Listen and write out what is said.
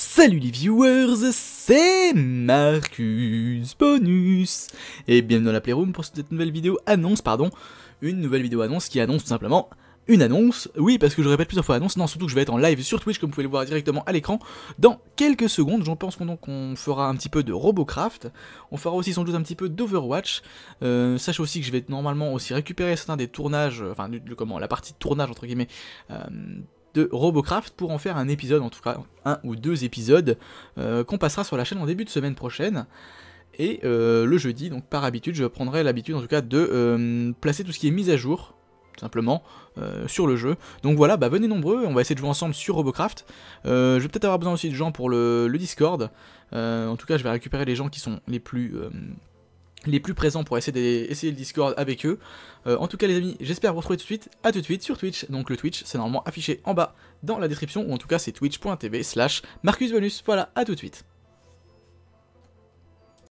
Salut les viewers, c'est Marcus Bonus Et bienvenue dans la Playroom pour cette nouvelle vidéo annonce, pardon, une nouvelle vidéo annonce qui annonce tout simplement une annonce, oui parce que je répète plusieurs fois annonce, non surtout que je vais être en live sur Twitch comme vous pouvez le voir directement à l'écran dans quelques secondes, j'en pense qu'on on fera un petit peu de Robocraft, on fera aussi sans doute un petit peu d'Overwatch, euh, sachez aussi que je vais normalement aussi récupérer certains des tournages, enfin comment, la partie de tournage entre guillemets, euh, de Robocraft pour en faire un épisode, en tout cas un ou deux épisodes, euh, qu'on passera sur la chaîne en début de semaine prochaine. Et euh, le jeudi, donc par habitude, je prendrai l'habitude en tout cas de euh, placer tout ce qui est mise à jour, simplement, sur le jeu. Donc voilà, bah, venez nombreux, on va essayer de jouer ensemble sur Robocraft. je vais peut-être avoir besoin aussi de gens pour le, le Discord. en tout cas, je vais récupérer les gens qui sont les plus les plus présents pour essayer, de, essayer le Discord avec eux. Euh, en tout cas les amis, j'espère vous retrouver tout de suite, à tout de suite sur Twitch. Donc le Twitch c'est normalement affiché en bas dans la description, ou en tout cas c'est twitch.tv slash Marcus Voilà, à tout de suite.